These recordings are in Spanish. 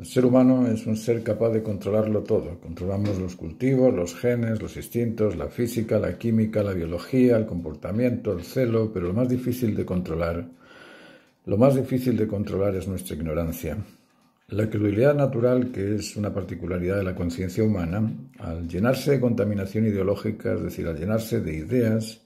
El ser humano es un ser capaz de controlarlo todo. Controlamos los cultivos, los genes, los instintos, la física, la química, la biología, el comportamiento, el celo, pero lo más difícil de controlar, lo más difícil de controlar es nuestra ignorancia. La credulidad natural, que es una particularidad de la conciencia humana, al llenarse de contaminación ideológica, es decir, al llenarse de ideas,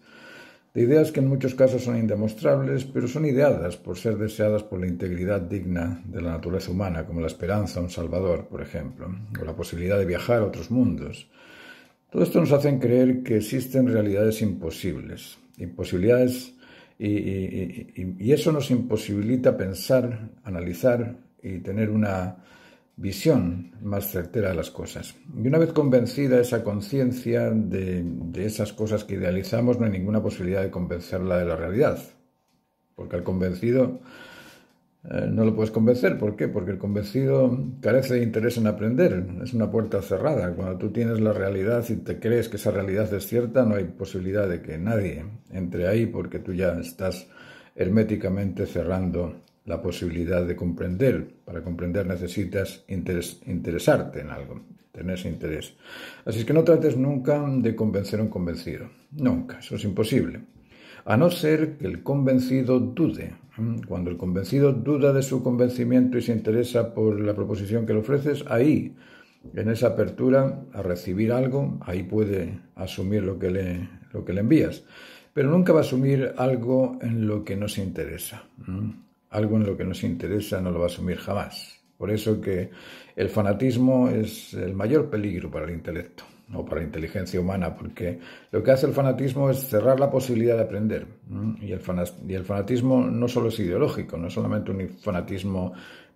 de ideas que en muchos casos son indemostrables, pero son ideadas por ser deseadas por la integridad digna de la naturaleza humana, como la esperanza a un salvador, por ejemplo, o la posibilidad de viajar a otros mundos. Todo esto nos hace creer que existen realidades imposibles, imposibilidades, y eso nos imposibilita pensar, analizar y tener una visión más certera de las cosas. Y una vez convencida esa conciencia de, esas cosas que idealizamos, no hay ninguna posibilidad de convencerla de la realidad. Porque al convencido eh, no lo puedes convencer. ¿Por qué? Porque el convencido carece de interés en aprender. Es una puerta cerrada. Cuando tú tienes la realidad y te crees que esa realidad es cierta, no hay posibilidad de que nadie entre ahí porque tú ya estás herméticamente cerrando la posibilidad de comprender. Para comprender necesitas interesarte en algo, tener ese interés. Así es que no trates nunca de convencer a un convencido. Nunca, eso es imposible. A no ser que el convencido dude. ¿Mm? Cuando el convencido duda de su convencimiento y se interesa por la proposición que le ofreces, ahí, en esa apertura a recibir algo, ahí puede asumir lo lo que le envías pero nunca va a asumir algo en lo que no se interesa. ¿Mm? algo en lo que nos interesa no lo va a asumir jamás. Por eso que el fanatismo es el mayor peligro para el intelecto o para la inteligencia humana, porque lo que hace el fanatismo es cerrar la posibilidad de aprender. Y el, fanatismo no solo es ideológico, no es solamente un fanatismo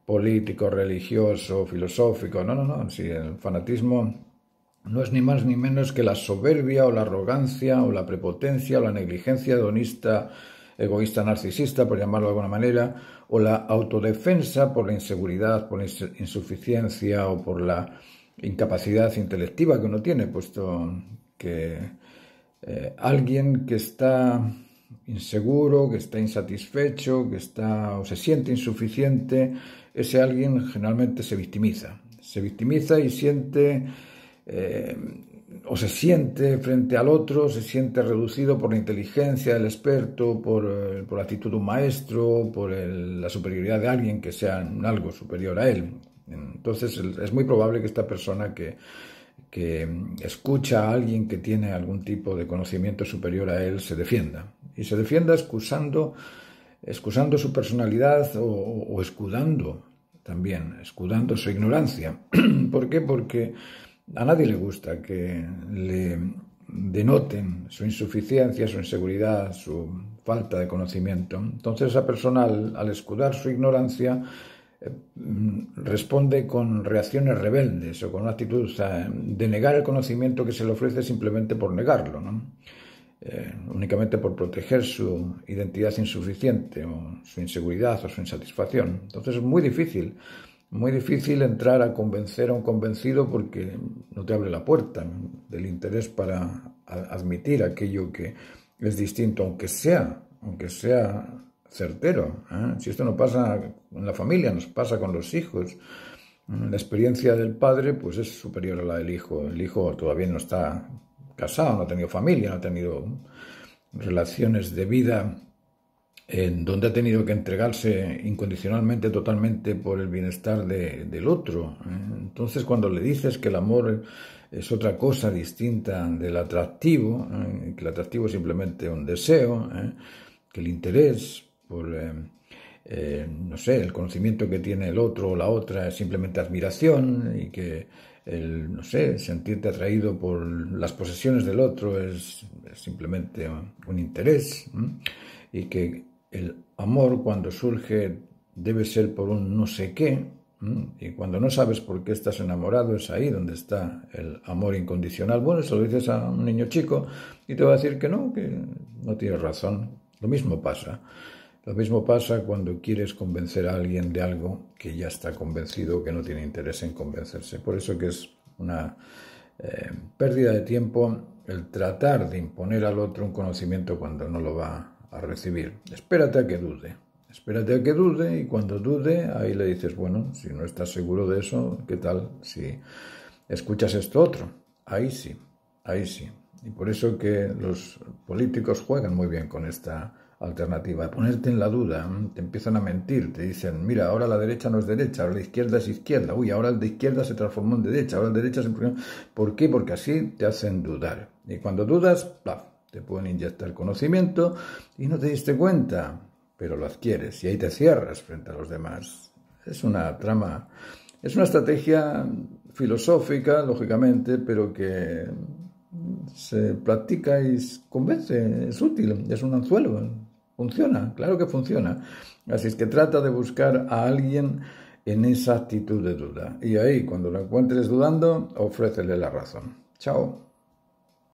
político, religioso, filosófico, no, no, no, Si el fanatismo no es ni más ni menos que la soberbia o la arrogancia o la prepotencia o la negligencia hedonista egoísta narcisista, por llamarlo de alguna manera, o la autodefensa por la inseguridad, por la insuficiencia o por la incapacidad intelectiva que uno tiene, puesto que eh, alguien que está inseguro, que está insatisfecho, que está o se siente insuficiente, ese alguien generalmente se victimiza, se victimiza y siente eh, o se siente frente al otro, se siente reducido por la inteligencia del experto, por, eh, por la actitud de un maestro, por la superioridad de alguien que sea algo superior a él. Entonces es muy probable que esta persona que, que escucha a alguien que tiene algún tipo de conocimiento superior a él se defienda. Y se defienda excusando, su personalidad o, o escudando también, escudando su ignorancia. ¿Por qué? Porque a nadie le gusta que le denoten su insuficiencia, su inseguridad, su falta de conocimiento. Entonces esa persona, al, escudar su ignorancia, eh, responde con reacciones rebeldes o con una actitud de negar el conocimiento que se le ofrece simplemente por negarlo, eh, únicamente por proteger su identidad insuficiente o su inseguridad o su insatisfacción. Entonces es muy difícil muy difícil entrar a convencer a un convencido porque no te abre la puerta del interés para admitir aquello que es distinto, aunque sea, aunque sea certero. ¿eh? Si esto no pasa en la familia, nos pasa con los hijos. La experiencia del padre pues es superior a la del hijo. El hijo todavía no está casado, no ha tenido familia, no ha tenido relaciones de vida en donde ha tenido que entregarse incondicionalmente, totalmente por el bienestar de, del otro. ¿eh? Entonces, cuando le dices que el amor es otra cosa distinta del atractivo, ¿eh? que el atractivo es simplemente un deseo, ¿eh? que el interés por, no sé, el conocimiento que tiene el otro o la otra es simplemente admiración y que el, no sé, sentirte atraído por las posesiones del otro es simplemente un interés y que el amor cuando surge debe ser por un no sé qué, y cuando no sabes por qué estás enamorado, es ahí donde está el amor incondicional. Bueno, eso lo dices a un niño chico y te va a decir que no, que no tienes razón. Lo mismo pasa. Lo mismo pasa cuando quieres convencer a alguien de algo que ya está convencido, que no tiene interés en convencerse. Por eso que es una eh, pérdida de tiempo el tratar de imponer al otro un conocimiento cuando no lo va a recibir. Espérate a que dude. Espérate a que dude y cuando dude, ahí le dices, bueno, si no estás seguro de eso, ¿qué tal si escuchas esto otro? Ahí sí, ahí sí. Y por eso que los políticos juegan muy bien con esta alternativa. Ponerte en la duda, te empiezan a mentir, te dicen, mira, ahora la derecha no es derecha, ahora la izquierda es izquierda, uy, ahora el de izquierda se transformó en derecha, ahora el de derecha se... ¿Por qué? Porque así te hacen dudar. Y cuando dudas, ¡plaf! Te pueden inyectar conocimiento y no te diste cuenta, pero lo adquieres y ahí te cierras frente a los demás. Es una trama, es una estrategia filosófica, lógicamente, pero que se practica y convence, es útil, es un anzuelo, funciona, claro que funciona. Así es que trata de buscar a alguien en esa actitud de duda. Y ahí, cuando lo encuentres dudando, ofrécele la razón. Chao.